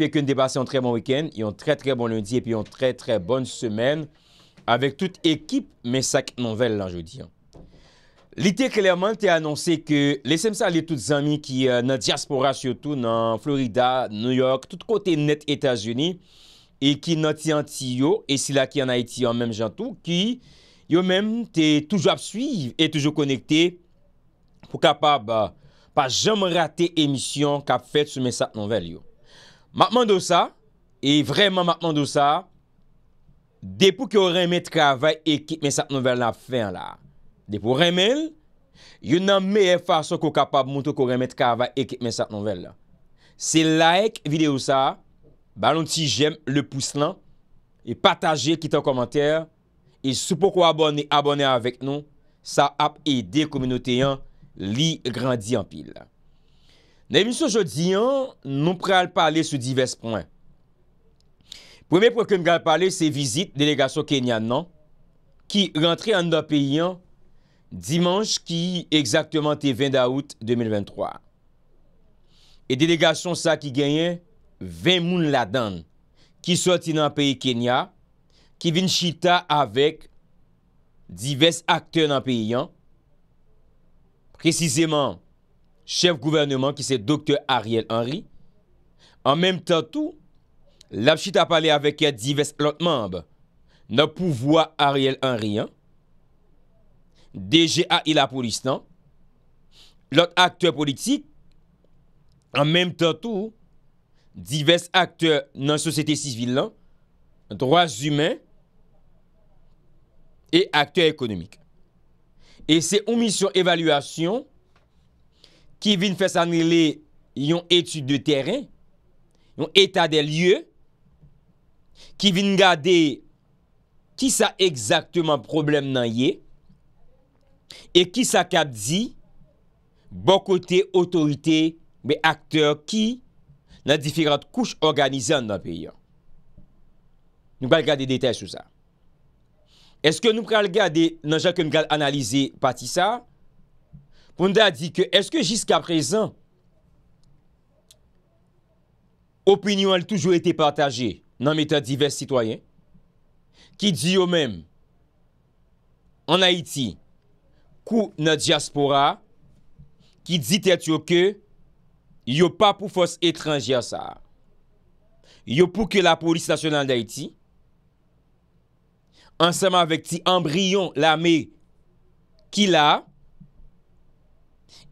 pekoun depase yon tre bon wikend, yon tre tre bon lundi epi yon tre tre bon semen avek tout ekip mesak nouvel lan joudi. Li te klerman te anonsi ke lesem sa li tout zami ki euh, nan diaspora chyotou nan Florida, New York, tout kote net Etat-Unis e ki nati an ti yo e sila ki an ha iti yo menm jantou ki yo menm te toujou ap suivi e toujou konekte pou kapab euh, pa jom rate emisyon kap fet sou mesak nouvel yo. Matman do sa, e vreman matman do sa, depo ki ou remet ka avay e kit men sat nouvel la fen la. Depo remel, yon nan meye fason ki ou kapab monto ki ou remet ka avay e kit men sat nouvel la. Se like videyo sa, balon ti jem le pous lan, e pataje kit an komantere, e soupo ki ou abone abone avèk nou, sa ap e de kominote yon li grandi an pil la. Nè misyon jodi an, nou pral pale sou divers pwen. Pweme pou ke nga pale se vizit delegasyon Kenya nan, ki rentre an nan peyan dimanche ki exaktement te 20 daout 2023. E delegasyon sa ki genyen, 20 moun la dan, ki sorti nan peyan Kenya, ki vin chita avèk divers akte nan peyan, prezisèman, chef gouvernement ki se doktor Ariel Henry, an menm tan tou, la pchit a pale avèk ya divers lot mamb, nan pouvoi Ariel Henry, DGA il a polis nan, lot akter politik, an menm tan tou, divers akter nan sosete sivile, non. droaz humen, e akter ekonomik. E se ou misyon evalwasyon, ki vin fes anile yon etude de teren, yon eta de lye, ki vin gade ki sa ekzaktman problem nan ye, e ki sa kap di, bokote otorite be akteur ki nan diferat kouche organizan nan pe yon. Nou pal gade detè chou sa. Eske nou pral gade nan chak yon gade analize pati sa? Ponda di ke eske jiska prezen Opinyon al toujou ete partaje Nan metan divers sitoyen Ki di yo men An Haiti Kou nan diaspora Ki di tet yo ke Yo pa pou fos etranjia sa Yo pou ke la polis nasyonal d'Haïti Anseman vek ti embrion la me Ki la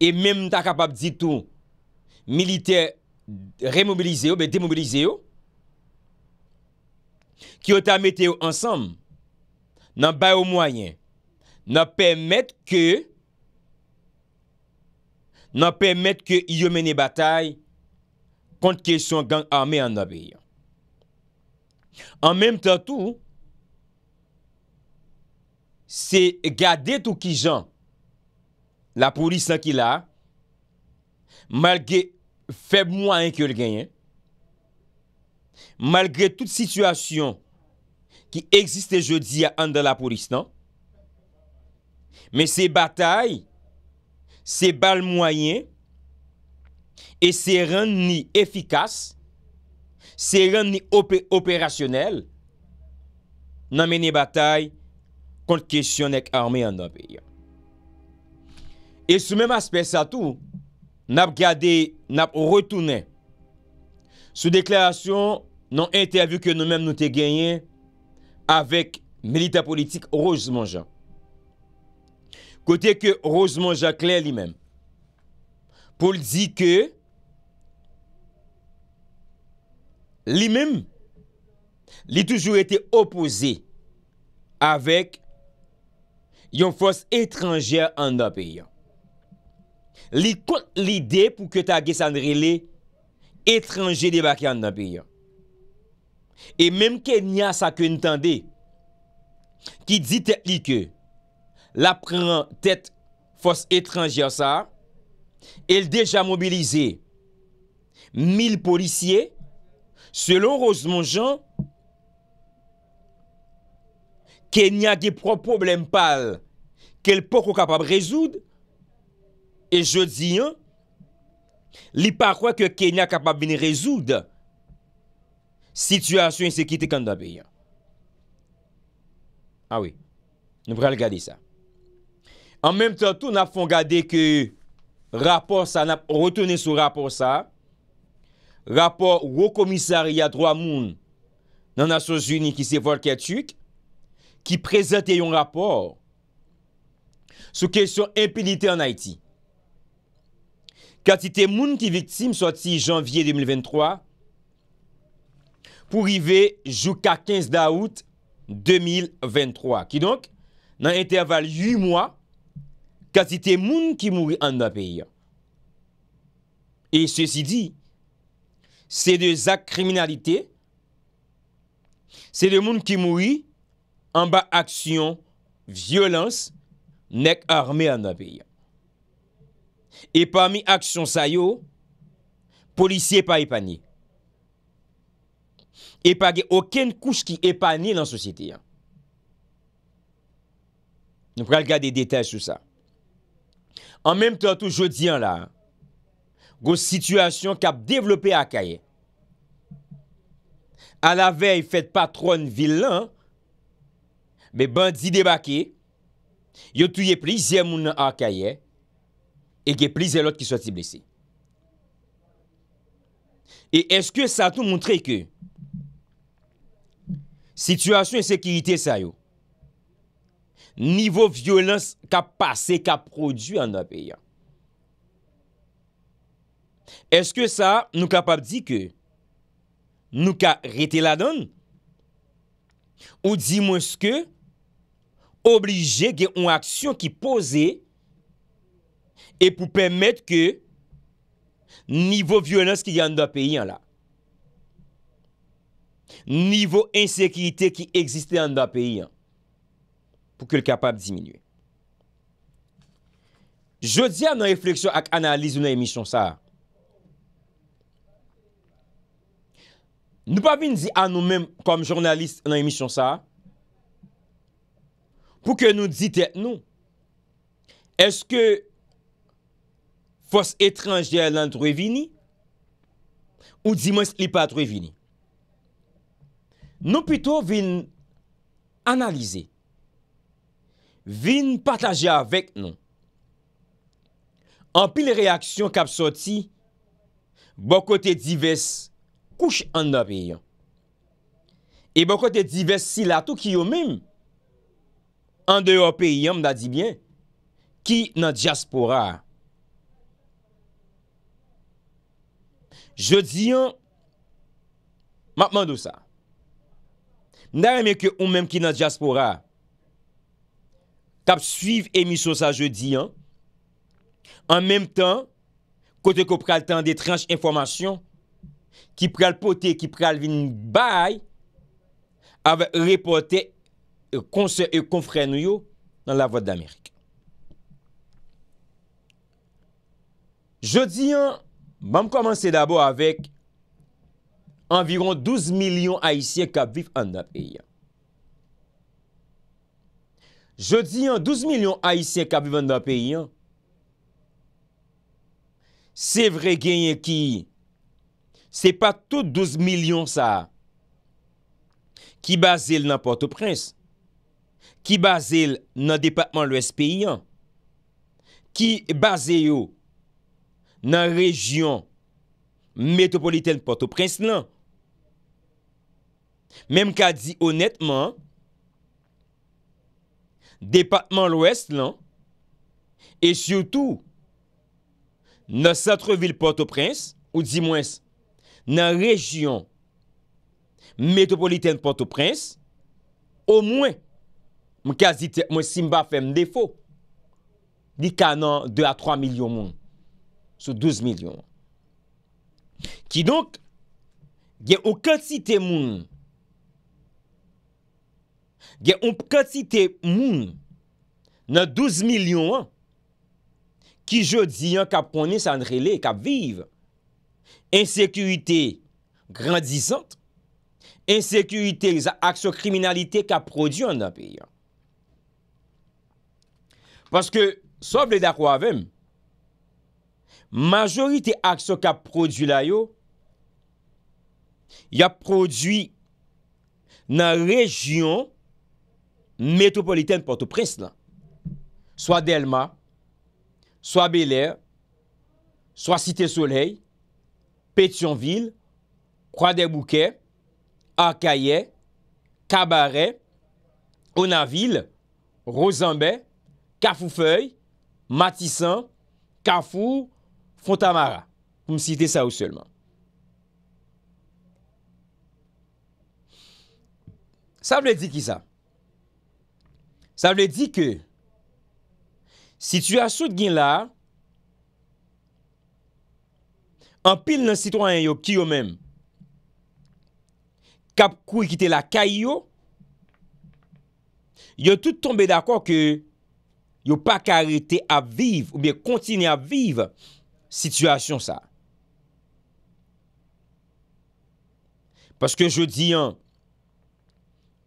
E menm ta kapap ditou, milite remobilize yo, be demobilize yo, ki yo ta mette yo ansam, nan bay ou mwayen, nan pèmèt ke, nan pèmèt ke yon mène batay, kont kèsyon gang arme an nabè yon. An menm ta tout, se gade tou ki jan, la polis nan ki la, malge feb mwa enke l genyen, malge tout situasyon ki egziste je di ya an dan la polis nan, men se batay, se bal mwayen, e se rend ni efikas, se rend ni operasyonel, nan meni batay, kont kesyon ek arme an dan beyan. Et sous mèm aspect sa tout, nap gade, nap retounè. Sous déklarasyon, nan interviu ke nou mèm nou te genyen avèk milita politik Rozemonja. Kote ke Rozemonja kler li mèm. Paul di ke li mèm li toujou etè opozè avèk yon fòs etranjè an da pè yon. li kwa lide pou ke ta ge sanrele etranje debakyan nan piyan. E menm kenya sa kwen tande ki di teplike la prentet fos etranje an sa el deja mobilize mil policye selon Rosemont Jean kenya ge pro problem pal kel poko kapab rezoud E je di yon, li pa kwa ke keny a kapabini rezoud Sityasyon yon se kiti kan da be yon A we, nou pral gade sa An menm tentou na fon gade ke rapor sa, na retene sou rapor sa Rapor wou komisari ya drwa moun nan Asos Uni ki se vol ket chik Ki prezente yon rapor Sou kesyon impinite an Haiti Katite moun ki vitim soti janvye 2023 pou rive jouka 15 daout 2023. Ki donk nan interval 8 mwa, katite moun ki mouri an da peyyan. E se si di, se de zak kriminalite, se de moun ki mouri an ba aksyon violans nek arme an da peyyan. E pa mi aksyon sa yo, polisi e pa epani. E pa ge oken kouch ki epani lan sosi ti. Nou pre al gade detaj sou sa. An menm tante ou jodi an la, go situasyon kap devlope akaye. A la vey fèt patron vil lan, me bandi debake, yo tuye pri, zem moun an akaye, E ge plize lot ki soti blise. E eske sa tou montre ke Situasyon e sekirite sa yo Nivou violens ka pase, ka produ an apeya. Eske sa nou kapap di ke Nou ka rete la don Ou di mons ke Oblige ge un aksyon ki pose Et pou pèmèd ke nivou vyonès ki y an da peyi an la. Nivou ensekritè ki eksiste an da peyi an. Pou ke l kapab diminue. Je di an nan refleksyon ak analizou nan emisyon sa. Nou pa vin di an nou menm kom jounalist nan emisyon sa. Pou ke nou di tèt nou. Eske fos etranjè lantre vini, ou dimons li patre vini. Nou pito vin analize, vin pataje avek nou. An pil reaksyon kap soti, bokote divès kouch an do peyon. E bokote divès sila tou ki yo mèm, an do yo peyon, da di byen, ki nan diaspora a. Je diyan, mapman do sa, nan reme ke ou menm ki nan diaspora, tap suiv emisyon sa je diyan, an menm tan, kote ko pral tan detranj informasyon, ki pral pote, ki pral vin bay, av repote kon fray nou yo nan la vod d'Amerik. Je diyan, Mam komanse dabo avek anviron 12 milyon haisyen ka bif an nan peyi an. Je di an, 12 milyon haisyen ka bif an nan peyi an. Se vre genye ki se pa tout 12 milyon sa ki base l nan Port-au-Prince, ki base l nan Departement l'Ouest peyi an, ki base yo nan rejyon Metropolitane Port-au-Prince lan. Mem kwa di honetman, Depatman l'Ouest lan, e syoutou, nan Satreville Port-au-Prince, ou di mwens, nan rejyon Metropolitane Port-au-Prince, ou mwen, mwen si mba fe mdefo, di kwa nan 2 a 3 milyon moun. sou 12 milyon an. Ki donk, gen ou kati te moun, gen ou kati te moun, nan 12 milyon an, ki jodi an, kap ponen san rele, kap vive, ensekuité grandisante, ensekuité za aksyon kriminalité kap prodyon nan peyi an. Paske, sa ble da kwa avèm, e Majorite akso ka prodwi la yo, ya prodwi nan rejyon metropolitane Port-au-Prince la. Soa Delma, soa Bel Air, soa Site Soleil, Pétionville, Croix-des-Bouquets, Arkaïe, Kabaré, Onaville, Rosanbet, Kafoufeuille, Matissan, Kafou, Fontamara, pou msite sa ou selman. Sa vle di ki sa? Sa vle di ke, si tu asout gen la, an pil nan sitwanyen yo ki yo men, kap kou yi e kite la kay yo, yo tout tombe d'akon ke, yo pa karete a viv, ou bien kontine a viv, ou bien kontine a viv, Sityasyon sa. Paske jodi an,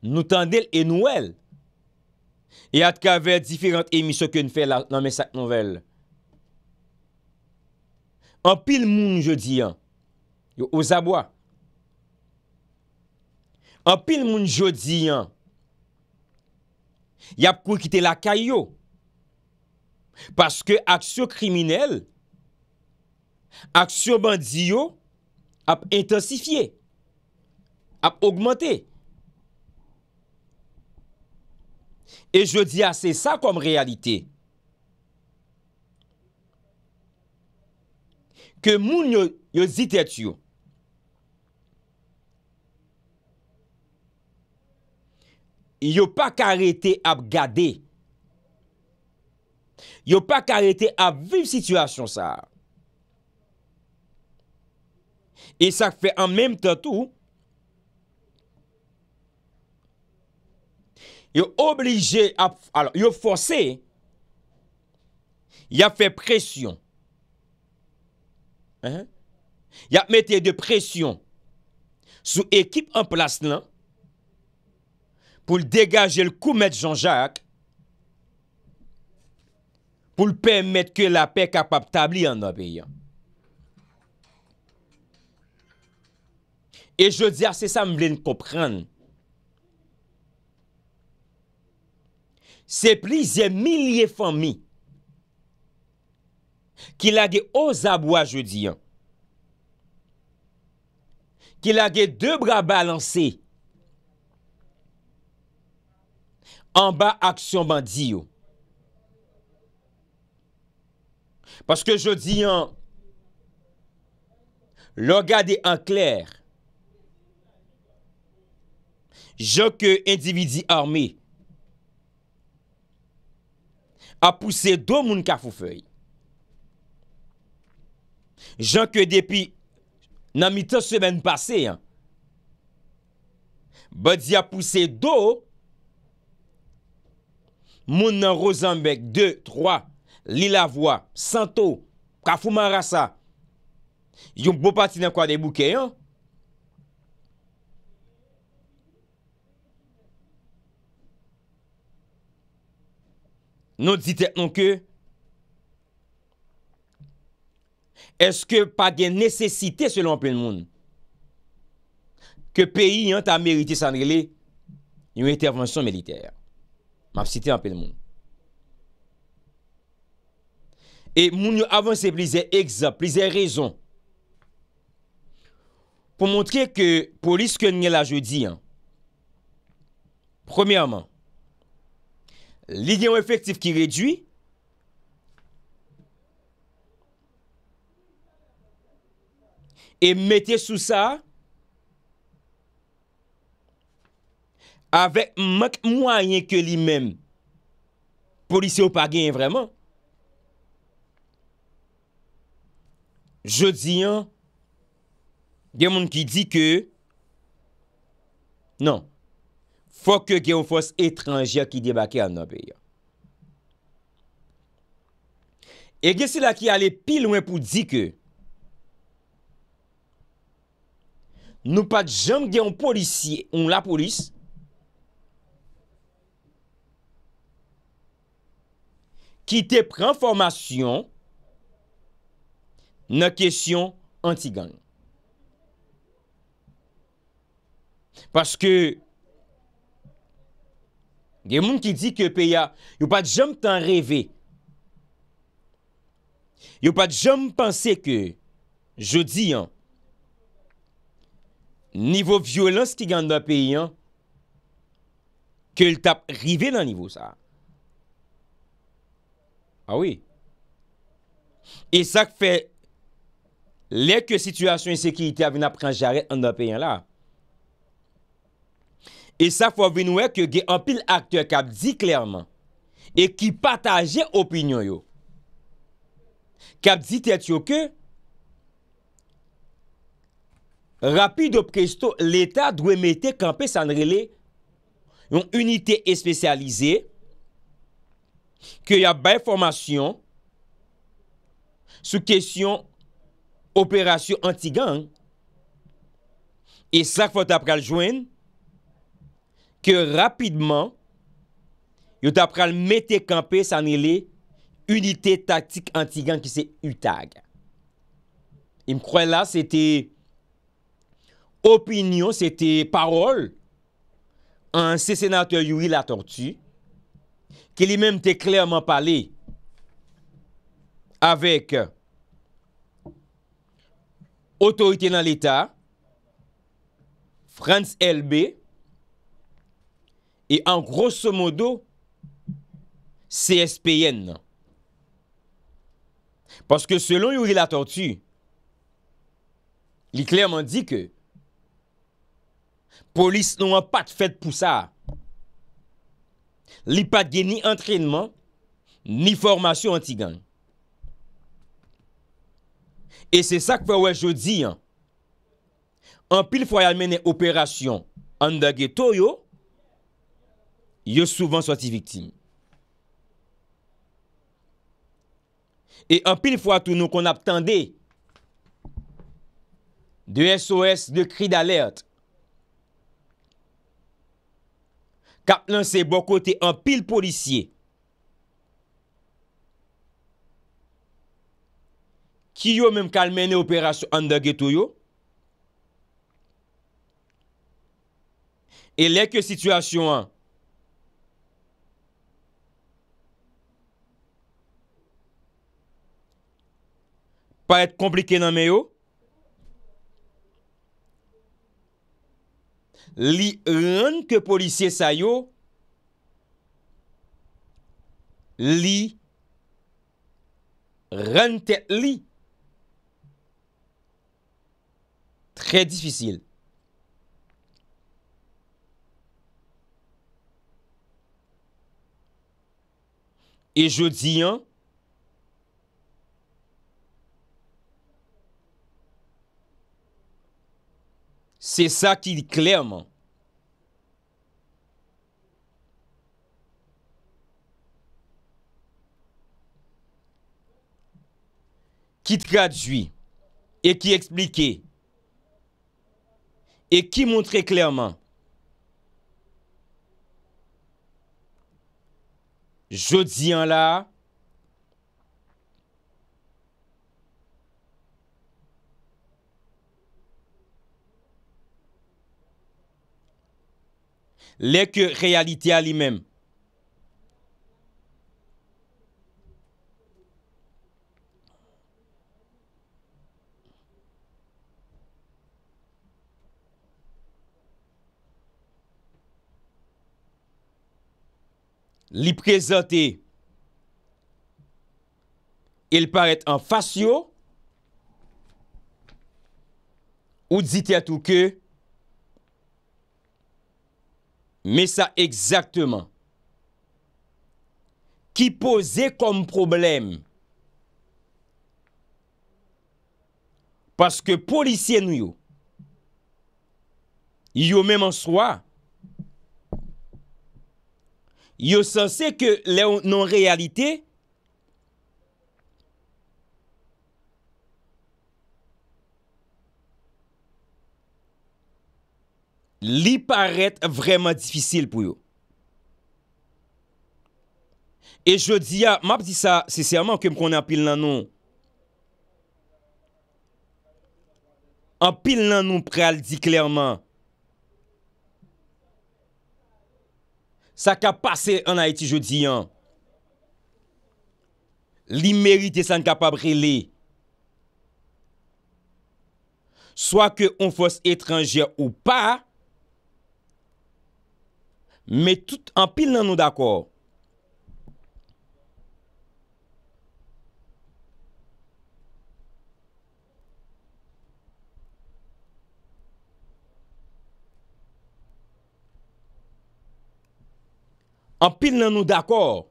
nou tandel e nouel, yad kavel diferant emisyon ke nfe nan mesak nouvel. An pil moun jodi an, yo o zabwa. An pil moun jodi an, yad pou kite la kayo. Paske aksyo kriminel, Ak souman di yo ap intensifiye, ap augmante. E jodi ase sa kom realite. Ke moun yo zitet yo. Yo pa karete ap gade. Yo pa karete ap viv situasyon sa. Yo pa karete ap gade. Et ça fait en même temps tout, ils obligé à, alors il fait pression. Hein? Ils a mis de pression sur équipe en place là pour dégager le coup de Jean-Jacques pour permettre que la paix capable dans en pays. E jodi a se sa m blen koupran. Se pli zye milye fanmi. Ki lage o zabwa jodi a. Ki lage de bra balanse. An ba aksyon bandi yo. Paske jodi a. Lo gade an klèr. Jean que individi armé a pousse do moun ka fou fèy. Jean que depi nan mito semen pase, badi a pousse do moun nan Rosambek 2, 3, Lillavoye, Santo, Kafou Marasa, yon bo pati nan kwa debouke yon, Nou ditek nou ke, eske pa gen nesesite selon apen moun, ke peyi yon ta merite sanrele, yon etervansyon militer, map site apen moun. E moun nou avans se plize egza, plize rezon, pou montre ke polis ke nye la jodi, premiyaman, li yon efektif ki redwi, e mette sou sa, avek mwenye ke li men, polisye ou pagyen vreman, jodi yon, gen moun ki di ke, nan, fò kè gen ou fòs etranjè ki debakè an nopè ya. E gen sè la ki ale pi lwen pou di kè, nou pat jèm gen ou polisye, ou la polis, ki te pren formasyon, nan kèsyon anti-gang. Paske, Gen moun ki di ke pe ya, yo pat jom tan revè. Yo pat jom panse ke, jo di an, nivou violans ki gande an pe yon, ke l tap revè nan nivou sa. A ah wè. E sa k fè, lè ke situasyon en seki itè avè nan prans jare an da pe yon la, E sa fwa ven wè ke ge an pil akte kap di klerman. E ki pataje opinyon yo. Kap di tet yo ke. Rapide ou presto l'Etat dwe mette kampè sanrele. Yon unitè espesyalize. Ke yon bay formasyon. Sou kesyon operasyon anti gang. E sa fwa tap kal jwen. ke rapidman, yo tap pral mette kampe sanile, unité taktik anti-gang ki se Utag. Ym kwen la, se te, opinyon, se te, parol, an se senatèr Yui Latortu, ke li menm te klerman pale, avek, otorite nan l'Etat, Frans Elbe, e an grosso modo CSPN nan. Paske selon yon relator tu, li klerman di ke polis nou an pat fèd pou sa. Li pat gen ni entrenman, ni formasyon an ti gen. E se sak pa wè jodi, an pil fwa yalmenen operasyon an daget to yo, yo souvan soti viktim. E an pil fwa tou nou kon ap tende de SOS, de kri d'alerte, ka plan se bo kote an pil polisye ki yo menm kalmene operasyon an da getou yo. E lek yo situasyon an Pa ete komplike nan me yo. Li ren ke polisye sa yo. Li. Ren te li. Tre disfisil. E jodi an. C'est ça qui dit clairement. Qui traduit et qui expliquait et qui montrait clairement je dis en là Lè kè rèalite a li mèm. Li prezante. Il paret an fasio. Ou ditè tou kè. mè sa ekzaktman, ki pose kom problem, paske polisyen nou yo, yo mèm an swa, yo sanse ke nan realite, yo sanse, Li paret vreman difisil pou yo. E jodi ya, map di sa, se serman kem kon apil nan nou. Apil nan nou preal di klerman. Sa ka pase an a eti jodi yan. Li merite san kapab rele. Soa ke on fos etranje ou pa, Mè tout anpil nan nou d'akor. Anpil nan nou d'akor.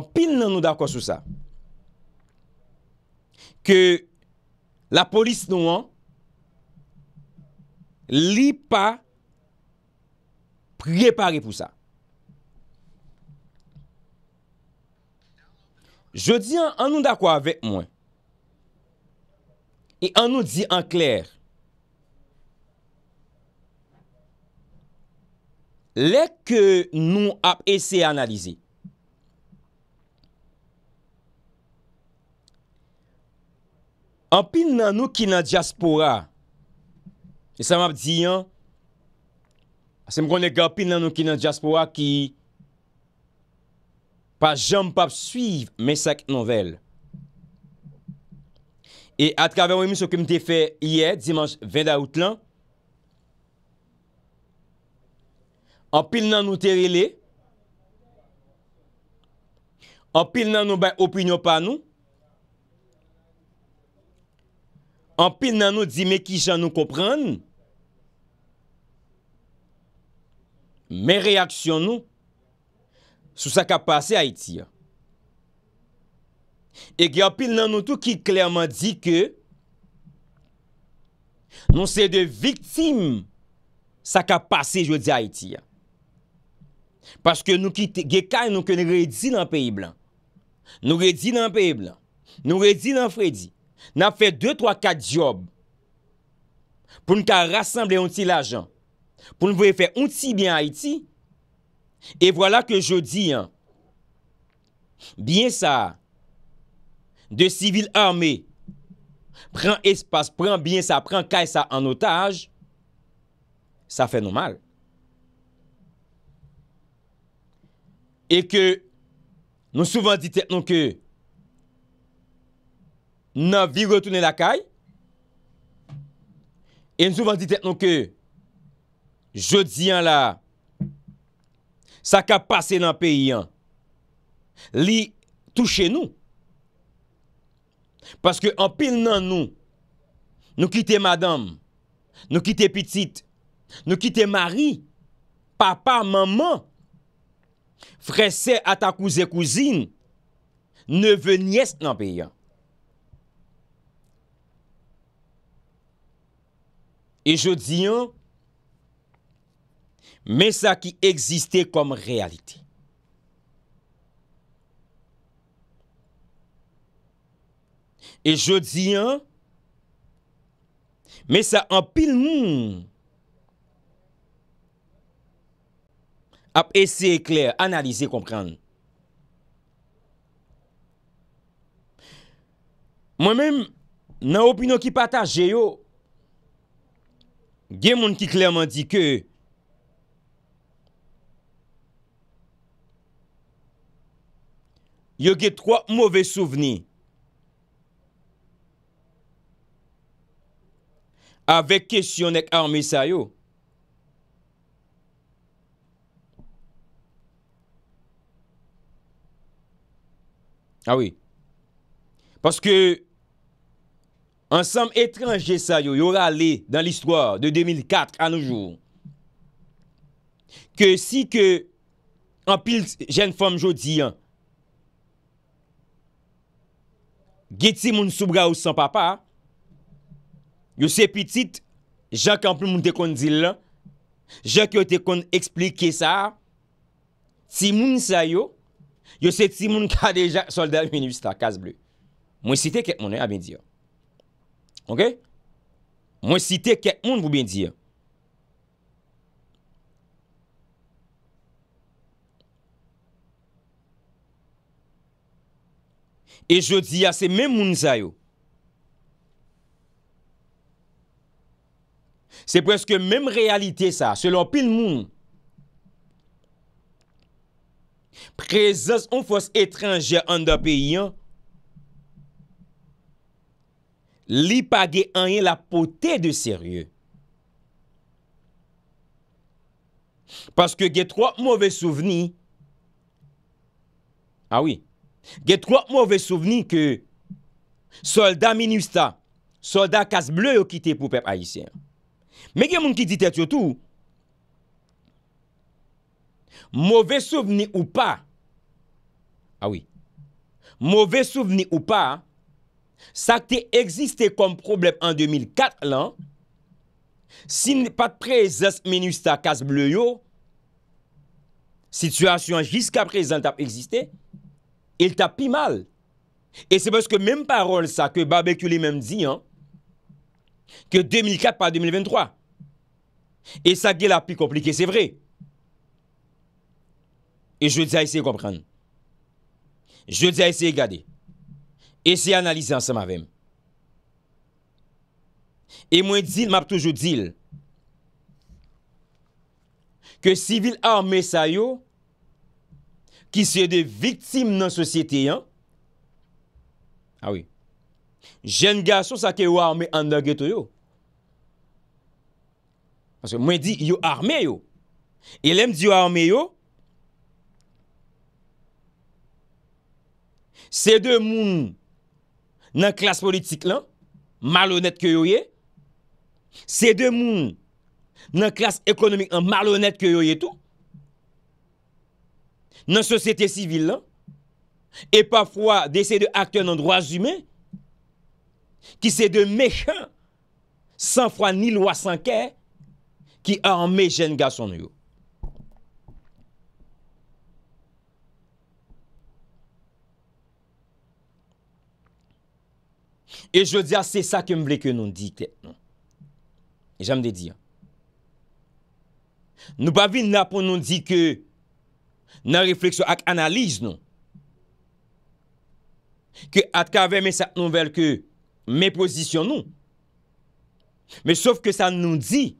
Anpil nan nou d'akor sou sa. la polis nou an li pa prepare pou sa. Je di an nou da kwa avek mwen e an nou di an kler le ke nou ap ese analize Anpil nan nou ki nan diaspora, e sa m ap diyan, se m konen gwa anpil nan nou ki nan diaspora ki, pa jom pap suiv men sak novel. E atk ave wemi sou kem te fe yè, dimans 20 da out lan, anpil nan nou te rele, anpil nan nou bay opinyon pa nou, Anpil nan nou di me ki jan nou kopran nou. Men reaksyon nou. Sou sa ka pase Haiti ya. E gen apil nan nou tou ki klerman di ke. Nou se de viktim. Sa ka pase jodi Haiti ya. Paske nou ki gekay nou ke nou redi nan peyi blan. Nou redi nan peyi blan. Nou redi nan Fredi. nan fe 2-3-4 job pou nou ka rassemble yon ti la jan, pou nou voye fe yon ti bi an Haiti, e voila ke jo di, biye sa de sivil arme, pren espas, pren biye sa, pren kaj sa an otaj, sa fe nou mal. E ke, nou souvan di te, nou ke, nan virotounen lakay, en souvan ditek nou ke, jodiyan la, sa ka pase nan peyyan, li touche nou, paske an pil nan nou, nou kite madam, nou kite pitit, nou kite mari, papa, maman, frese a ta kouze kouzin, nou venyes nan peyyan, E je di yon, mè sa ki egziste kom realite. E je di yon, mè sa an pil nou. Ap ese e kler, analize, kompran nou. Mwen men, nan opinon ki pata geyo, Gye moun ki klerman di ke yo ge 3 mouve souveni avek kesyon ek armi sayo. Awi. Ah Paske An sam etranje sa yo, yo rale dan l'histoire de 2004 an noujou. Ke si ke an pil jen fom jodi an, ge ti moun soubra ou san papa, yo se pitit, jan ki an pil moun te kon di lan, jan ki yo te kon eksplike sa, ti moun sa yo, yo se ti moun ka dejan soldat meni wistakaz ble. Mwen site ket moun an a ben di yo. Mwen site ket moun pou bin dir. E jodi a se men moun zayou. Se preske men moun realite sa. Se lor pil moun. Prezans an fos etranje an da peyi an. li pa ge anye la potè de sèrye. Paske ge tro mouve souveni, awi, ah ge tro mouve souveni ke solda minusta, solda kasble yo kite pou pep aisyen. Me gen moun ki dite tsyotou, mouve souveni ou pa, awi, ah mouve souveni ou pa, Sa te egziste kom problem an 2004 lan Sin pat pre zes menis ta kas ble yo Situasyon jiska pre zan tap egziste El tap pi mal E se baske menm parol sa ke barbekule menm di an Ke 2004 pa 2023 E sa ge la pi komplike se vre E je de a ese kompran Je de a ese gade Ese analize ansa mavem. E mwen dil, m ap toujou dil, ke sivil arme sa yo, ki se de vitim nan sosyete yan, a wè, jen gaso sa ke yo arme an la geto yo. Mwen di, yo arme yo. E lem di yo arme yo, se de moun, Nan klas politik lan, malonet kyo yoye, se de moun nan klas ekonomik lan, malonet kyo yoye tou. Nan sosete sivil lan, e pafwa dese de akte nan drwa zime, ki se de mekhan, sanfwa ni lwa sankè, ki anme jen gason yoye. E jè di a, se sa ke m vle ke nou di, klet nou. E jè m de di a. Nou pa vi nou apon nou di ke nan refleksyon ak analiz nou. Ke at ka ve men sa nou vel ke men posisyon nou. Men saf ke sa nou di,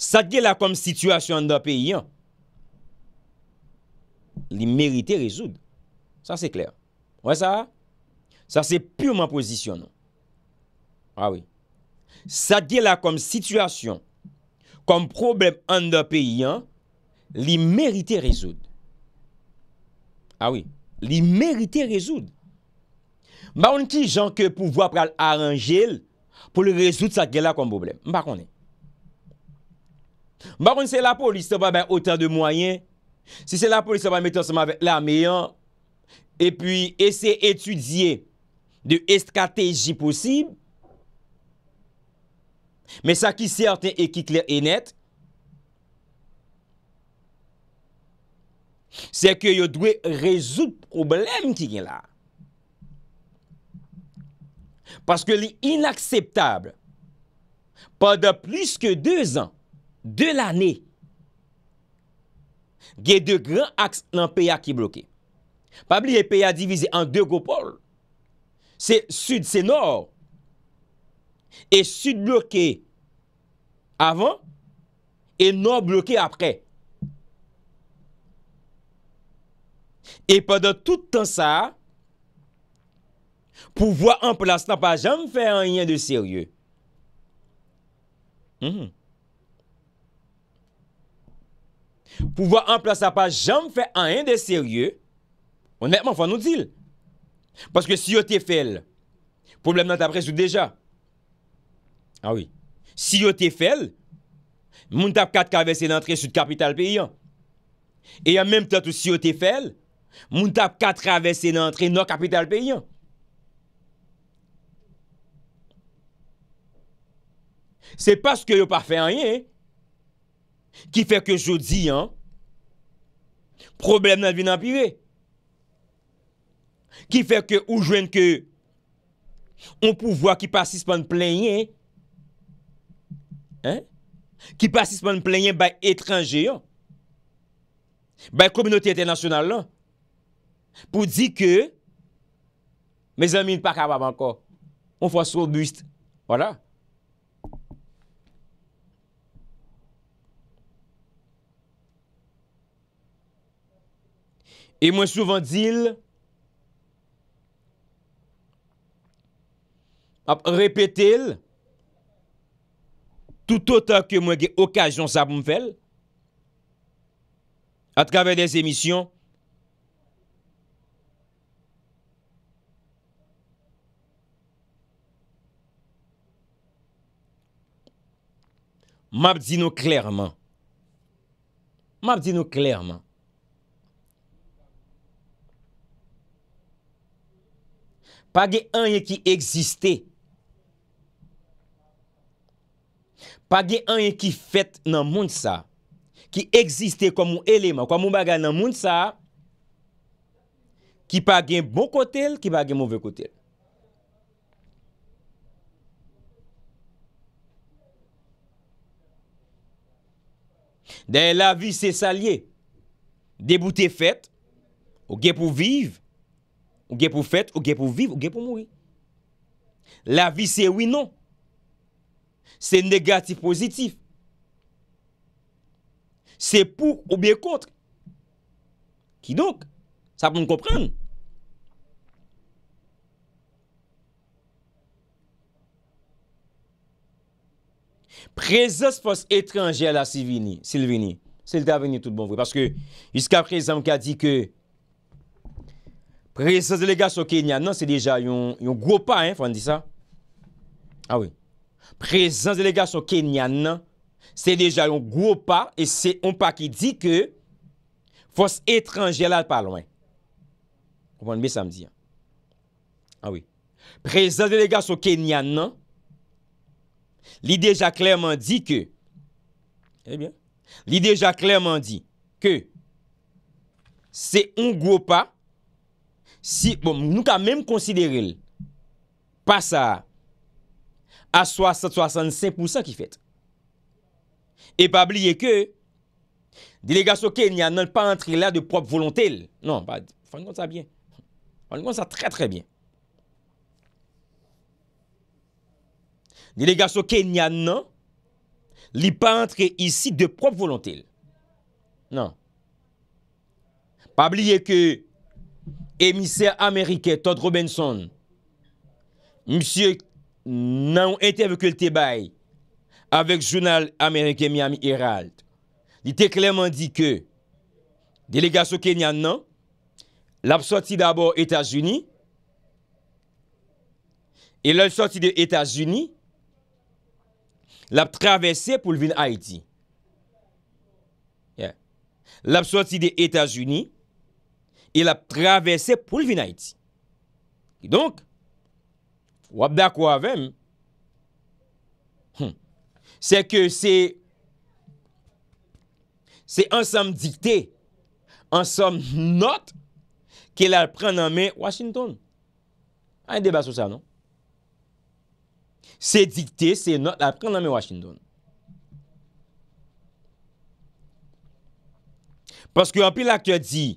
sa gè la kom situasyon nan peyi an, li merite rezoud. Sa se kler. Wè sa a? Sa se pureman pozisyon nou. Awi. Sa gela kom situasyon, kom problem an da peyi an, li merite rezoud. Awi. Li merite rezoud. Mba kon ti jan ke pouvo apal aranjel pou le rezoud sa gela kom problem. Mba kon e. Mba kon se la pou li se va ben ota de mwayen, se se la pou li se va metan se ma vek la meyan, e pi ese etudye de eskategi posib, men sa ki serten e ki kler enet, se ke yo dwe rezout problem ki gen la. Paske li inakseptable, padan plis ke 2 an, de l'ane, gen de gran aks nan peya ki bloke. Pa bli e peya divize an de gopol, c'est sud, c'est nord. Et sud bloqué avant et nord bloqué après. Et pendant tout temps ça, pouvoir en place n'a pas jamais fait rien de sérieux. Mhm. Pouvoir en place n'a pas jamais fait rien de sérieux. Honnêtement, faut nous dire. Paske si yo te fel, problem nan tapre sou deja. Awi. Ah si yo te fel, moun tap kat kave se nan tre sou kapital pe yon. E an menm tat ou si yo te fel, moun tap kat kave se nan tre nan kapital pe yon. Se paske yo pa fe a yon, ki fe ke jodi yon problem nan vina piwe. Ki fè ke ou jwen ke On pou vwa ki pasis pan plenye Ki pasis pan plenye Bay etranje Bay kominoti eternasyonal Po di ke Me zamin pa kabab anko On fwa soubist E mwen souvan dil ap repete el, tout ota ke mwen ge okaj yon sa pou m fel, at kavey des emisyon, map di nou klerman, map di nou klerman, pa ge an ye ki eksiste, pa gen an yon ki fèt nan moun sa, ki eksiste kwa moun eleman, kwa moun bagan nan moun sa, ki pa gen bon kotel, ki pa gen moun vekotel. Den la vi se salye, deboute fèt, ou gen pou viv, ou gen pou fèt, ou gen pou viv, ou gen pou moui. La vi se wino, Se negatif-pozitif. Se pou ou biè kontre. Ki dok? Sa pou mkopren. Prezès fòs etranjè la Silvini. Silvini. Silvini tout bon. Parce que jusqu'à présent kè a dit que prezès le gas au Kenya. Non, se deja yon gros pas. Fòn di sa. A ah wè. Prezant delega sou kenyan nan, se deja yon gwo pa, e se yon pa ki di ke, fos etranjela pa lwen. Kouman mi samdi ya. Awi. Ah Prezant delega sou kenyan nan, li deja klerman di ke, eh li deja klerman di ke, se yon gwo pa, si, bon, nou ka menm konsidere l, pa sa, à 65 qui fait. Et pas oublier que délégation Kenya n'a pas entré là de propre volonté. Non, pas Faut ça bien. On ça très très bien. Délégation Kenya non, n'est pas entré ici de propre volonté. Non. Pas oublier que émissaire américain Todd Robinson, monsieur nan ou entevekel te bay avek jounal Amerike Miami Herald, di te kleman di ke delegasyon Kenya nan, lap soti d'abor Etat-Unis e lal soti de Etat-Unis lap travesse pou lvin Haiti. Lap soti de Etat-Unis e lap travesse pou lvin Haiti. Donk, wap da kwa ve m, hm. se ke se, se ansam dikte, ansam not, ke la pren name Washington. An de bas sou sa nou? Se dikte, se not, la pren name Washington. Paske an pi la ke di,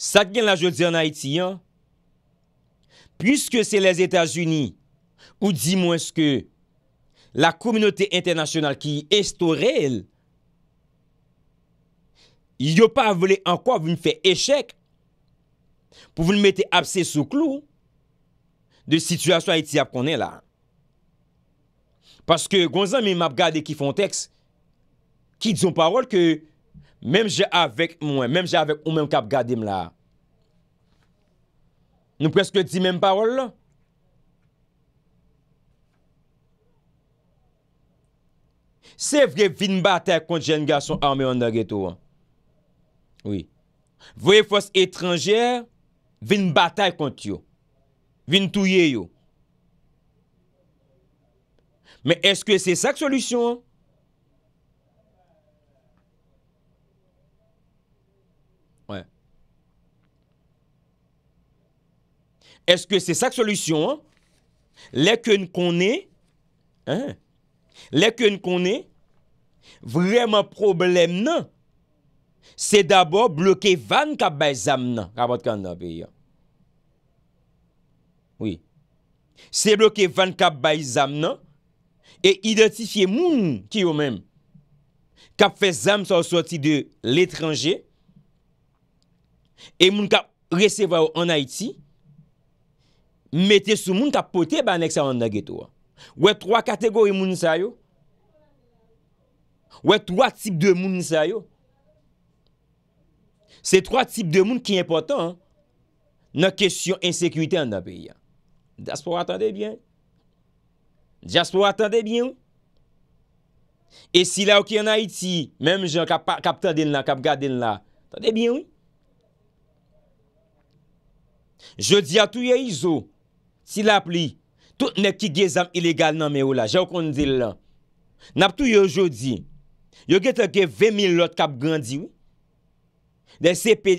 sak gen la jodi an Haiti an, Piske se les Etats-Unis ou di mwen se ke la kominote internasyonal ki estorel, yo pa vele an kwa voun fe eshek pou voun mette apse sou klo de situasyon eti ap konen la. Paske gwanzan mi map gade ki fon teks ki diyon parol ke menm jè avèk mwen, menm jè avèk ou menm kap gade mla. Nou preske di menm parol la. Se vre vin batay kont jen gason arme yon da geto an. Oui. Vre fos etranjer, vin batay kont yo. Vin touye yo. Men eske se sak solusyon an? Eske se sak solusyon an? Lèkèn konè, lèkèn konè, vreman problem nan, se d'abord bloke van kap bay zam nan. Kapot kan nan pe yon? Oui. Se bloke van kap bay zam nan, e identifiye moun ki yo men. Kap fè zam sa ou soti de l'étranger, e moun kap reseva ou an Haiti, Mete sou moun kap pote banek sa an da geto an. Wey troa kategori moun nisa yo. Wey troa tip de moun nisa yo. Se troa tip de moun ki important an. Nan kesyon ensekwite an da beya. Jaspo atande bien. Jaspo atande bien. E si la ou ki an ha iti. Mem jan kap taden la, kap gaden la. Atande bien. Je di atou ya izo. Si la pli, tout nek ki gezan ilegal nan me ou la, jav kon di lan. Nap tou yo jodi, yo getan ke 20 000 lot kap grandi ou,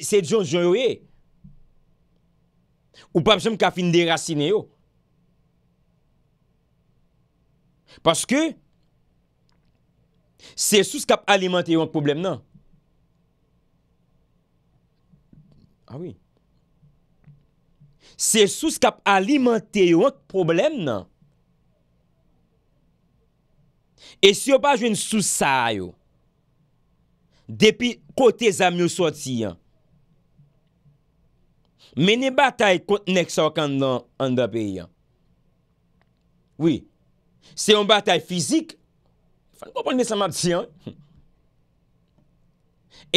se jon jon yo e, ou pap jom kap fin derasine ou. Paske, se sou skap alimante yo an problem nan. A ah oui. Se sou skap alimante yo ak problem nan. E si yo pa jwen sou sa yo. Depi kote zami yo soti yan. Mene batay kontenek sa wak an da beyan. Oui. Se yon batay fizik. Fane kwa ponen sa map diyan.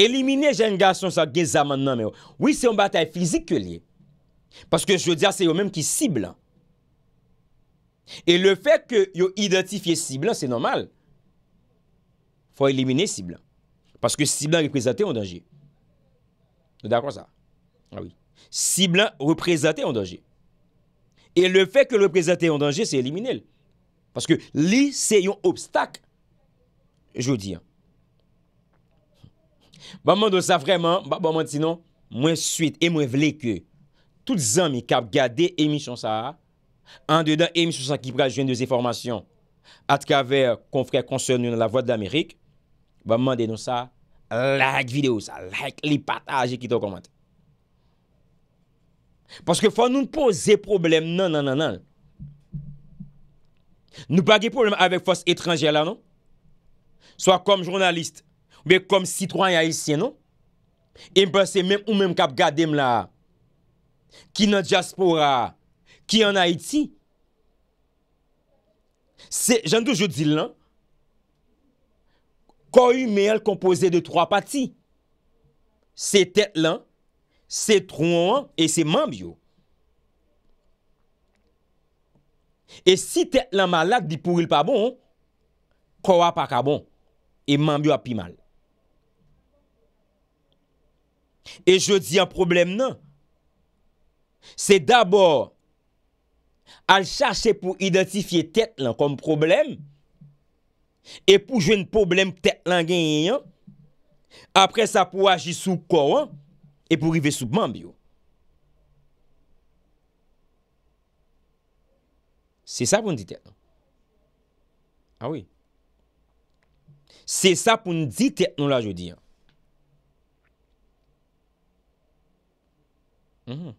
Elimine jen gason sa gen zaman nan yo. Oui se yon batay fizik ke liye. Parce que je veux dire, c'est eux-mêmes qui ciblent. Et le fait que ils ont identifié ciblent, c'est normal. Faut éliminer ciblent. Parce que ciblent représenter en danger. C'est d'accord ça? Ah oui. Ciblent représenter en danger. Et le fait que représenter en danger, c'est éliminer. Parce que l'issayant obstacle, je veux dire, pas moins de ça vraiment, pas moins sinon, moins suite et moins vlé que tout zan mi kap gade emisyon sa, an de dan emisyon sa ki pral jwen de ze formasyon, at ka ver konfrey konsel nou nan la voit d'Amerik, ba mwande nou sa, like videyo sa, like li pataje ki ton komante. Paske fwa nou n'poze problem nan nan nan nan, nou pa ge problem avek fwa se etranjela nan, swa kom jounalist, oube kom sitwany a isye nan, e mpase mwen mkap gade m la, Ki nan jaspora? Ki an Haiti? Se jan dou je di lan, kou yu me el kompoze de 3 pati. Se tet lan, se trou an, e se mambi yo. E si tet lan malak di pou yu l pa bon, kou apaka bon, e mambi yo api mal. E je di an problem nan, Se d'abord al chache pou identifiye tet lan konm problem e pou jwen problem tet lan gen yon apre sa pou agi sou kouan e pou rive sou bman biyo. Se sa pou n di tet ah lan. Awi. Se sa pou n di tet lan la jodi. Hmm.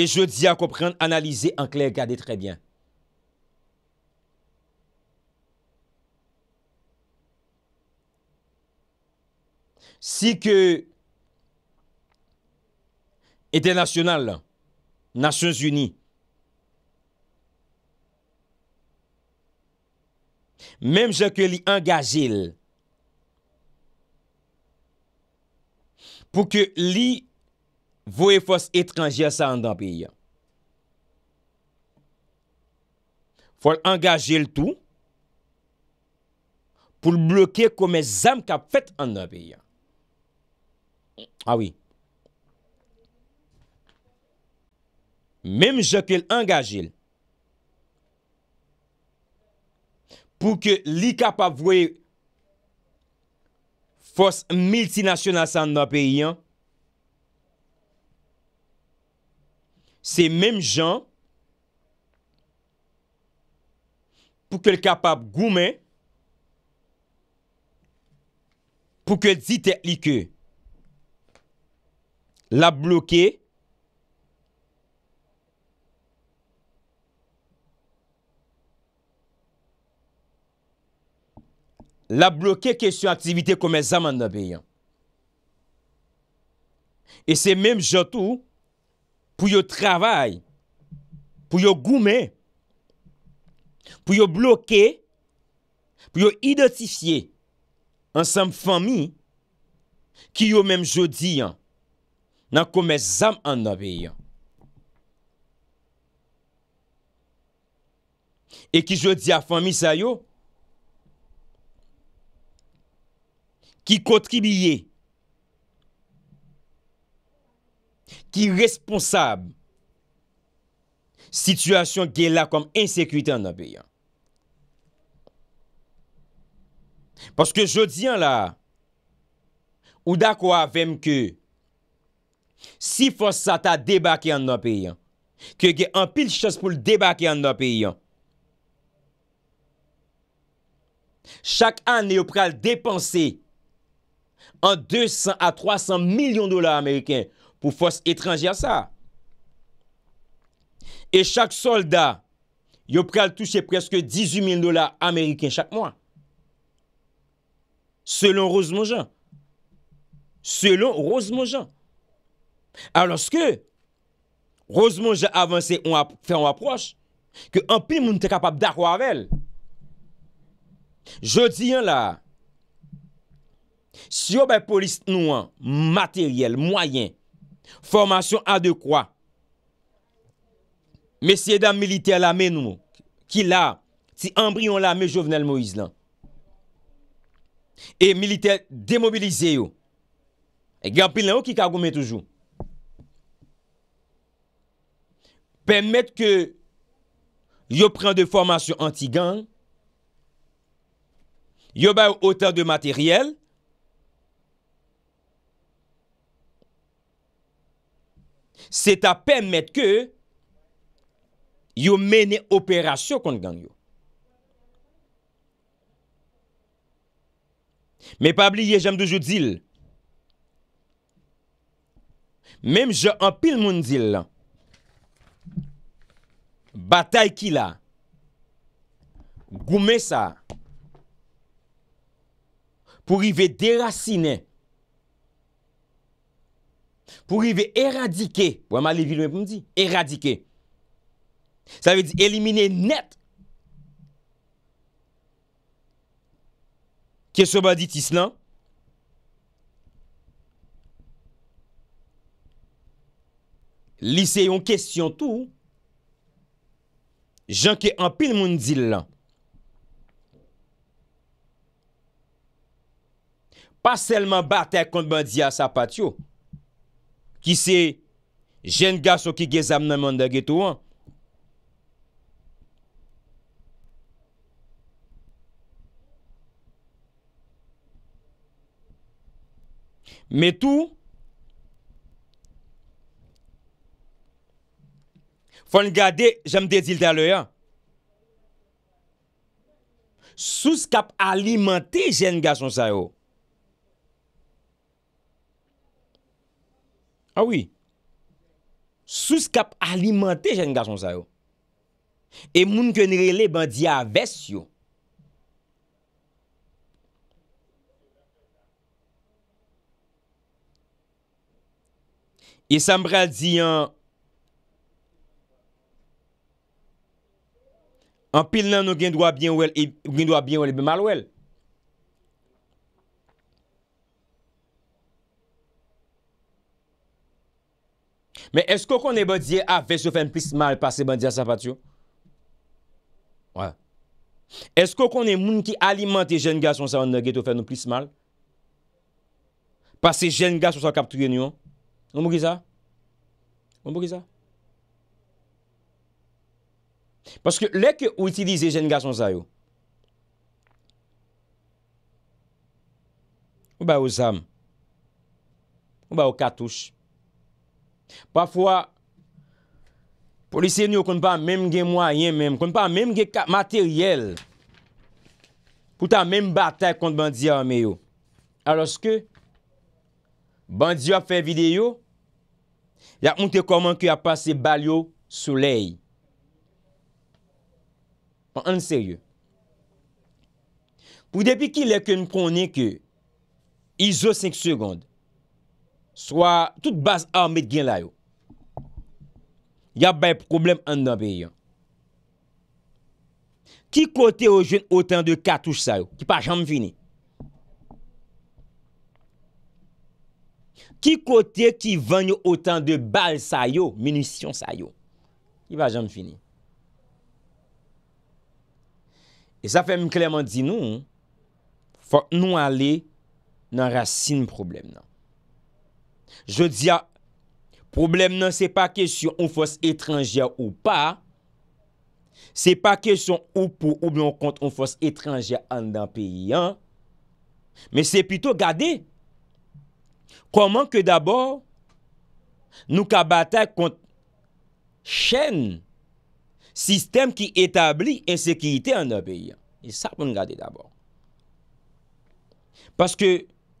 Et je dis à comprendre, analyser en clair, regarder très bien. Si que international, Nations Unies, même je que li engagé pour que li vwe fos etranjye sa an dan pe yon. Fwa l'engaje l'tou pou l'bloke komè zanm kap fèt an dan pe yon. Awi. Mèm jò ke l'engaje l. Pou ke li kap ap vwe fos multinasyonase an dan pe yon, Se menm jan, pou ke l kapap goumen, pou ke l di te like, la bloke, la bloke kesyon aktivite komè zaman nan beyan. E se menm jan tou, pou yo travay, pou yo goume, pou yo bloke, pou yo identifiye, ansam fami, ki yo menm jodi yan, nan kome zam anave yan. E ki jodi a fami sa yo, ki kontribiye, Ki responsab Situasyon gen la kom Insekwite an nan peyan Paske jodi an la Ou da kwa avèm ke Si fos sa ta debake an nan peyan Ke gen an pil chos pou Debake an nan peyan Chak an ne yo pral Depanse An 200 a 300 milyon dolar Ameriken pou fos etranjir sa. E chak soldat, yo pral touche preske 18000 dolar Ameriken chak mwen. Selon Rosemogen. Selon Rosemogen. Aloske, Rosemogen avanse fè an waproche, ke an pi moun te kapab da kwavel. Je diyan la, si yo bè polis nou an, materyel, mwayen, Formasyon adekwa. Mesye dan militer la men nou. Ki la, ti ambryon la men jovenel Moïse lan. E militer demobilize yo. E gampil nan yo ki kagoumen toujou. Permet ke yo pren de formasyon anti-gang. Yo bayo otan de materyel. Se ta pèm met ke yo mène operasyon kon gang yo. Mè pa bliye jèm doujou dil. Mèm jè an pil moun dil lan. Bataik ki la. Goumè sa. Pou rive derasine. Mèm. Pou rive eradike, wèman levi lwen pou mdi, eradike. Sa ve di elimine net. Kèso ba ditis lan? Lise yon kèsyon tou? Jan ke an pil moun di lan. Pa selman batè kont bandiya sa patyo. Ki se jen gaso ki ge zam nan moun da ge tou an. Metou. Fon gade, jemde zil taloyan. Sous kap alimante jen gaso sa yo. Awi, ah sou skap alimante jen gason sa yo. E moun kwen re le ban diya ves yo. E san bral diyan, an pil nan nou gen do a bien ou el, gen do a bien ou el be mal ou el. Mè esko konè bè diye avè se fèn plis mal pa se bè diye sa pat yo? Wè. Esko konè moun ki alimante jen gasson sa wè nè gè te fèn plis mal? Pa se jen gasson sa kaptou gen yon? Wè mou ki sa? Wè mou ki sa? Paske lèk ou itilize jen gasson sa yo? Ou bè ou zam? Ou bè ou katouche? Pafwa, polisenyo kon pa mèm gen mwayen mèm, kon pa mèm gen materyel, pou ta mèm batay kont bandi arme yo. Aloske, bandi yo fè videyo, ya moutè koman ki a pase bal yo souley. Pan an seryo. Pou depi ki lèkè mpronè ke, izo 5 segond, Swa, tout bas a omet gen la yo. Ya bay problem an dan be yon. Ki kote yo jen otan de katouche sa yo? Ki pa jan fini. Ki kote ki ven yo otan de bal sa yo? Minisyon sa yo? Ki pa jan fini. E sa fe m kleman di nou, fwa nou ale nan rasin problem nan. Je diya, problem nan se pa kesyon ou fos etranjè ou pa. Se pa kesyon ou pou ou blon kont ou fos etranjè an dan peyi an. Men se pito gade. Koman ke dabor nou ka batay kont chen sistem ki etabli ensekirite an dan peyi an. E sa pou nou gade dabor. Paske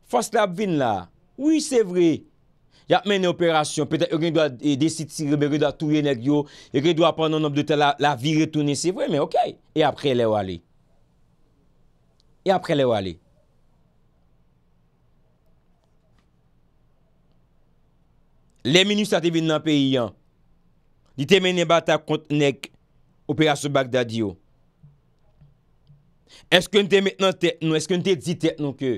fos la bin la, ou se vreye Ya menè operasyon, petè yon gen dwa e, desiti, gen dwa touye nèk yo, gen dwa panon nop de tè la vi retounen, se vwe men, ok, e apre le wale. E apre le wale. Le meni sa te ven nan peyi yon, di te menè batak kont nèk operasyon Bagdad yo. Eske n te menè nan tèk nou, eske n te di tèk nou ke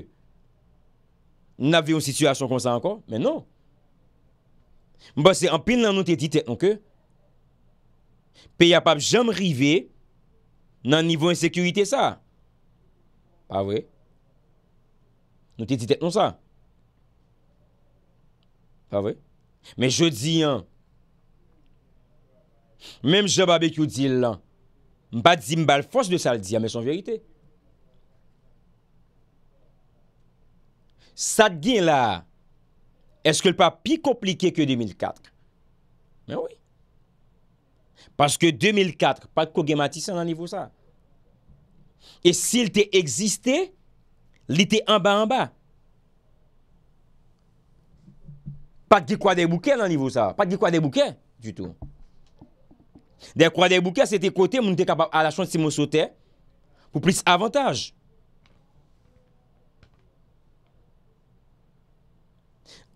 nou nan vwe yon situasyon kon sa ankon, men nou, Mba se anpil nan nou te ditet non ke? Pe ya pap jom rive nan nivou en sekurite sa? Pa we? Nou te ditet non sa? Pa we? Men je di an, menm je babek yo di lan, mba di mbal fos de sa, di a me son verite. Sa di la, Eske l pa pi komplike ke 2004? Mè wè. Paske 2004, pat kouge matisyen nan nivou sa. E sil te eksiste, li te anba anba. Pat di kwa de bouke nan nivou sa. Pat di kwa de bouke du tout. De kwa de bouke, se te kote moun te kapap ala chansi moun sote. Pou plis avantage.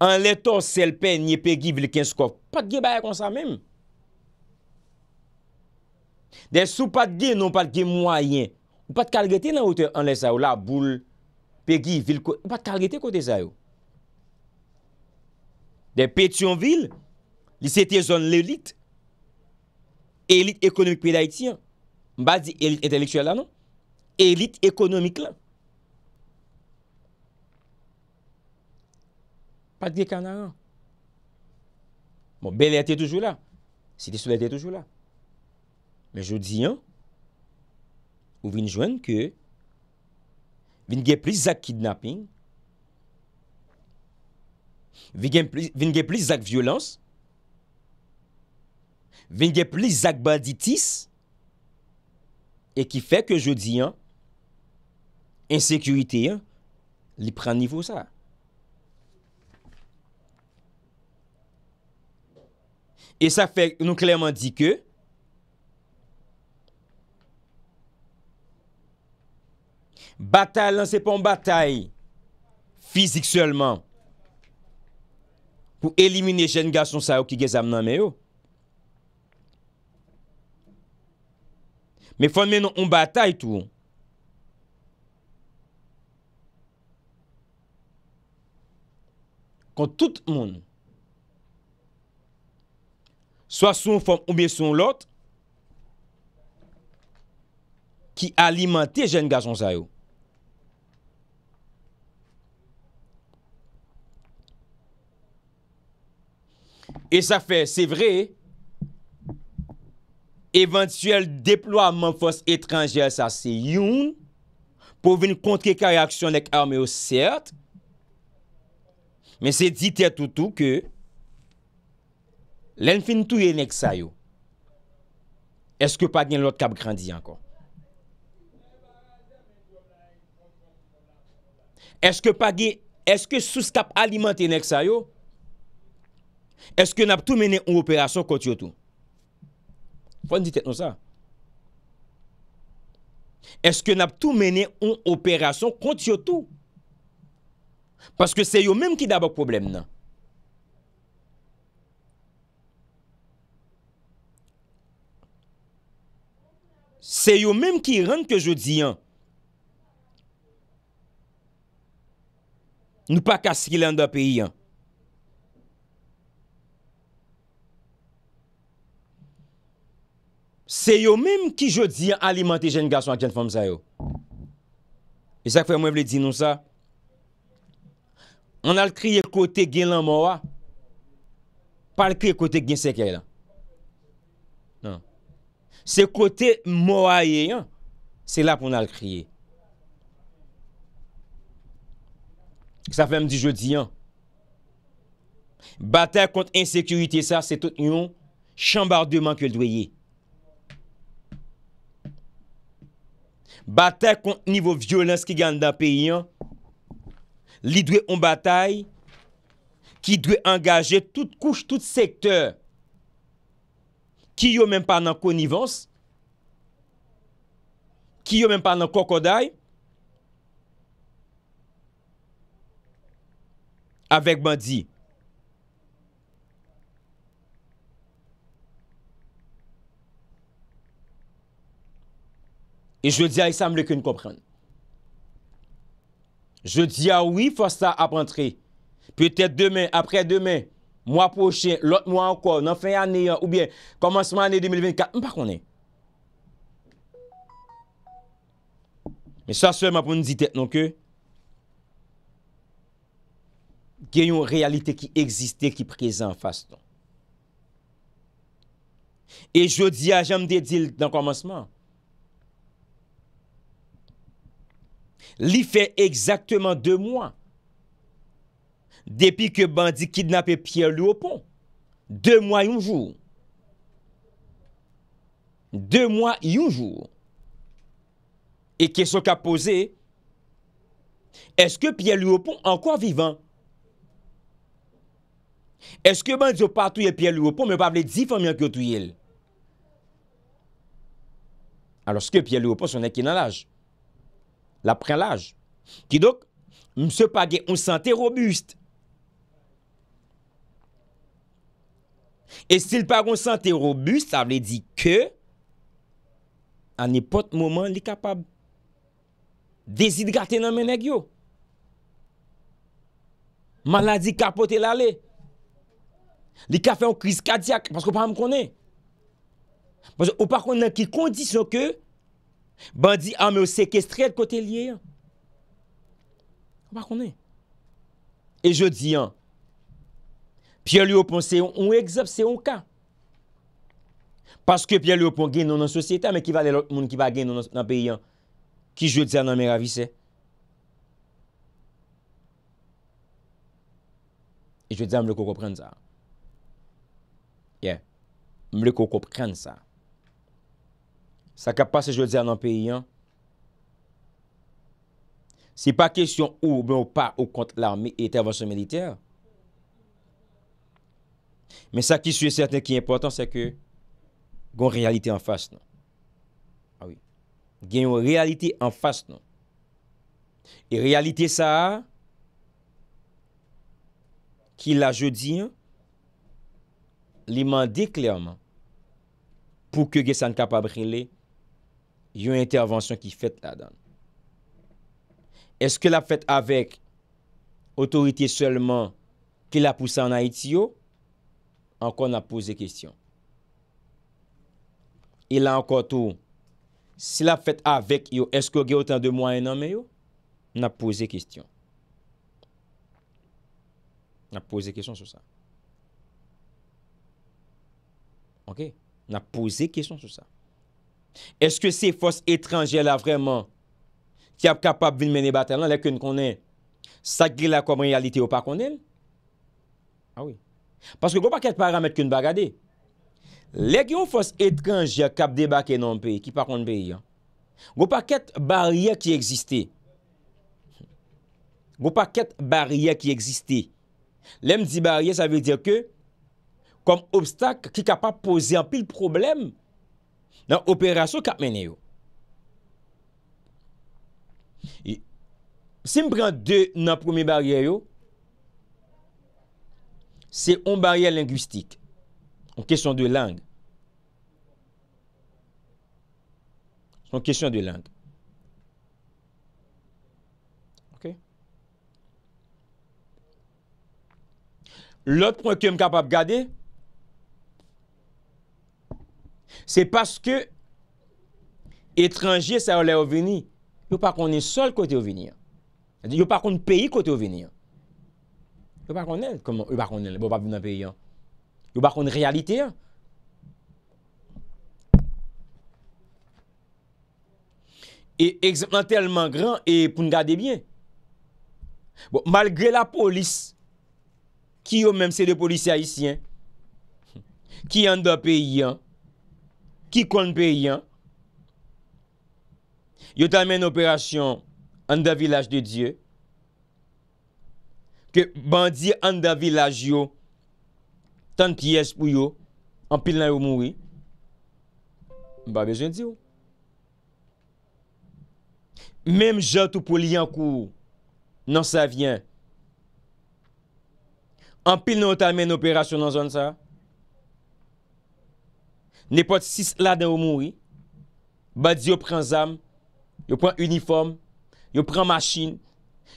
An leto selpe nye pegi vil kens kof, pat ge bayan konsa menm. De sou pat ge non pat ge mwayen, ou pat kalgete nan wote an le zayou la, boule, pegi, vil kote, ou pat kalgete kote zayou. De petion vil, li sete zon l elit, elit ekonomik pi da iti an, mba di elit enteleksyel la nou, elit ekonomik la. ak dek anan an. Bon, bel ete toujou la. Si de sou ete toujou la. Men jodi an, ou vin jwen ke, vin gen plis ak kidnapping, vin gen plis ak violans, vin gen plis ak baditis, e ki fe ke jodi an, insekurite an, li pran nivou sa la. E sa fè nou kleyman di ke. Batal nan se pon batal. Fizik seman. Po elimine jen gason sa yo ki ge zam nan me yo. Oh. Me fon men nou on batal tou. Kon tout moun nou. Swa son fom oube son lot ki alimante jen gajon zayou. E sa fe, se vre, eventuel deplo a man fos etranjel sa se youn pou ven kontre ka reaksyon ek arme yo sert, men se dite toutou ke Len fin touye nek sa yo, eske pa gen lot kap krandi yanko? Eske pa gen, eske sou stap alimante nek sa yo? Eske nap tou mene ou operasyon konti yo tou? Fwa n di tet nou sa? Eske nap tou mene ou operasyon konti yo tou? Paske se yo menm ki dabak problem nan. Se yo menm ki rent ke jodi yon. Nou pa kaskil an da peyi yon. Se yo menm ki jodi yon alimante jen gason ak jen fom zay yo. E sa k fè mwen vle di nou sa. An al kriye kote gen lan mouwa. Par kriye kote gen sekeye lan. Se kote mou a ye, se la pou nan kriye. Sa fèm di jodi. Bata konti ensekurite sa, se tout yon chambardeman ke l dweye. Bata konti nivou violens ki gande da peyi. Li dwey on batae, ki dwey angaje tout kouche, tout sekteur. Ki yo menm pa nan konivans. Ki yo menm pa nan kokoday. Awek bandi. E jodi a yisam leke nou kompren. Jodi a oui fwa sa ap antre. Petet demen apre demen. Mwa pochè, lot mwa anko, nan fè anè an, ou bè, komanseman anè 2024, mpa konè. Mè sa sè mwa pou nou ditèt nou kè, gen yon realite ki egzistè ki prezen fass nou. E jodi a, jan mde dil nan komanseman. Li fè egzaktèman de mwa. Depi ke bandi kidnap e Pierre Loupon. De mwa yonjou. De mwa yonjou. E keso ka pose. Eske Pierre Loupon anko vivan? Eske bandi yo patouye Pierre Loupon me pavle di famyan kyo touye el? Aloske Pierre Loupon son ekina laj. La pre laj. Ki dok mse page on sante robuste. E stil pa kon sante robust, sa vle di ke, an nipot mouman li kapab dezid gaten nan menegyo. Maladi kapote lale. Li ka fe yon kriz kadiak, paske ou pa m konen. Paske ou pa konen ki kondisyon ke, ban di ame ou sekestrel kote liye. Ou pa konen. E je di an, Pya li yo pon se yon ou egzab se yon ka. Paske pya li yo pon gen nou nan sosyete, ame ki va lè lout moun ki va gen nou nan peyi an, ki jwè dè nan mè ravi se. E jwè dè m lè ko koprenn sa. Yeah. M lè ko koprenn sa. Sa kap pa se jwè dè nan peyi an, se pa kesyon ou mè ou pa ou kont l'armi etervasyon mediterre, Men sa ki sou yè sèten ki yè impotant, se ke gon realite an fas nan. Awi. Ah Gen yon realite an fas nan. E realite sa a, ki la jodi nan, li mande klerman, pou ke ge san kapabrenle, yon intervansyon ki fèt la dan. Eske la fèt avèk otorite sèlman ki la pousan na iti yo, ankon nan pose kistyon. E la ankon tou, si la fèt avèk yo, eske yo ge otan de mwenye nanme yo, nan pose kistyon. Nan pose kistyon sou sa. Ok? Nan pose kistyon sou sa. Eske se fòs etranjè la vreman ki ap kapab vin menye batè lan, lèkèn konè, sa gri la kom realite yo pa konè? A wè. Paske gwa pa ket paramet ki nou bagade. Lèk yon fos etranj ya kap deba ki nan pe, ki pa kont pe yon. Gwa pa ket barye ki eksiste. Gwa pa ket barye ki eksiste. Lèm di barye, sa ve dire ke, kom obstak ki kap ap pose an pi l problem nan operasyon kap mene yo. Si m pren de nan promi barye yo, c'est une barrière linguistique, en question de langue. C'est une question de langue. OK? L'autre point que je suis capable de garder, c'est parce que étrangers, ça l'air venir. Ils ne pas qu'on est seul côté au venir. Ils ne pas qu'on pays côté au venir. Yo bakon el? Yo bakon el? Bon, yo bakon realite? E ekzantelman gran e pou n'gade bien. Bon, malgre la polis, ki yo menm se de polis ayisyen, ki yon da peyi an, ki kon peyi an, yo tamen operasyon an da vilaj de Diyo, ke bandi an da vilaj yo, tan piyes pou yo, an pil nan yo moui, ba be jen di yo. Mem jatou pou li an kou, nan sa vyen, an pil nan otalmen operasyon nan zon sa, ne pot sis la nan yo moui, ba di yo pren zam, yo pren uniform, yo pren masjin, yo pren zan,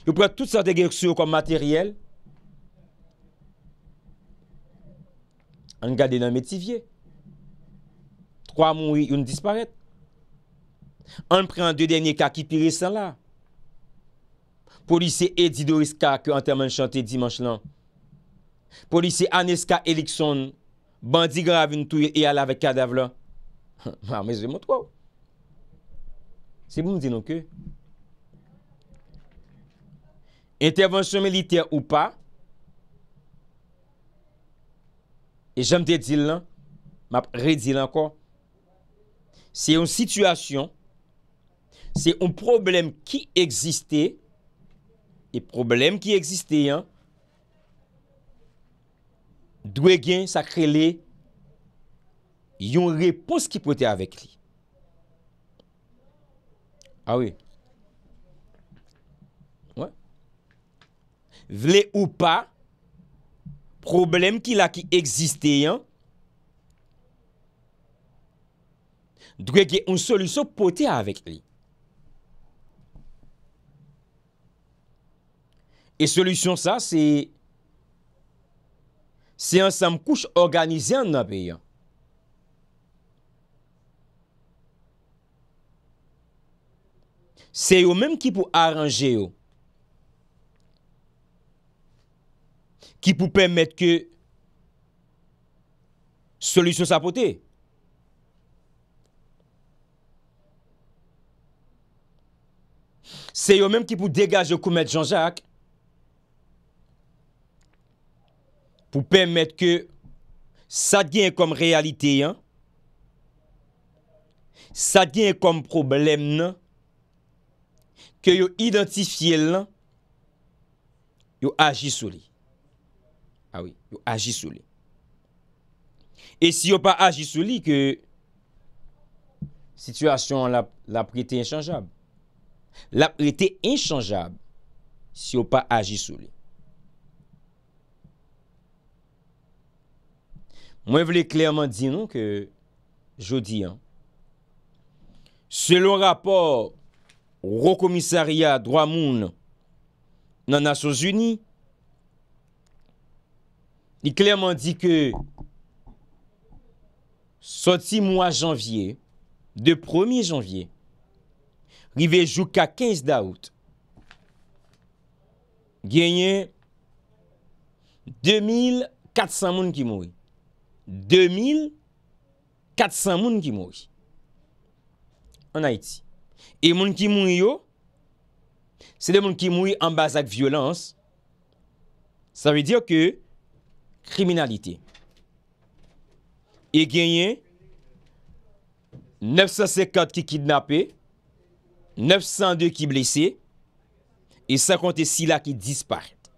Yo prete tout sa de gersyo kom materyel. An gade nan metivye. Troa moun yon disparet. An pren de denye ka ki pire san la. Polise Edido Esca ke an temen chante dimanche lan. Polise Aneska Elikson bandi grav yon touye e alave kada vlan. Ma, mè zè mout wou. Se moun di nou kè. Moun. Intervensyon militer ou pa E jante di lan Map redi lan kwa Se yon situasyon Se yon problem ki egziste E problem ki egziste yon Dwe gen sakre li Yon repos ki pwete avek li A ah we A we vle ou pa, problem ki la ki egziste yon, dwe ge yon solusyon pote avèk li. E solusyon sa, se yon sam kouch organize an apè yon. Se yon menm ki pou aranje yon, Ki pou pèmèd ke solusyon sa potè. Se yo mèm ki pou degaj yo koumèd Jean-Jacques. Pou pèmèd ke sa diyen kom realite yon. Sa diyen kom problem nan. Ke yo identifiye lan. Yo agi soli. Awi, ah yo aji sou li. E si yo pa aji sou li, ke situasyon la prete enchangeable. La prete enchangeable si yo pa aji sou li. Mwen vle klerman di nou ke jodi, selon rapor Rokomisariya Dwa Moun nan Nasyon Zuni, I klerman di ke Soti mwa janvye De promi janvye Rivejou ka 15 daout Genye 2400 moun ki moun 2400 moun ki moun An haiti E moun ki moun yo Se de moun ki moun An bazak violans Sa vi di yo ke Kriminalite e genyen 954 ki kidnap e, 902 ki blese e 56 la ki disparte.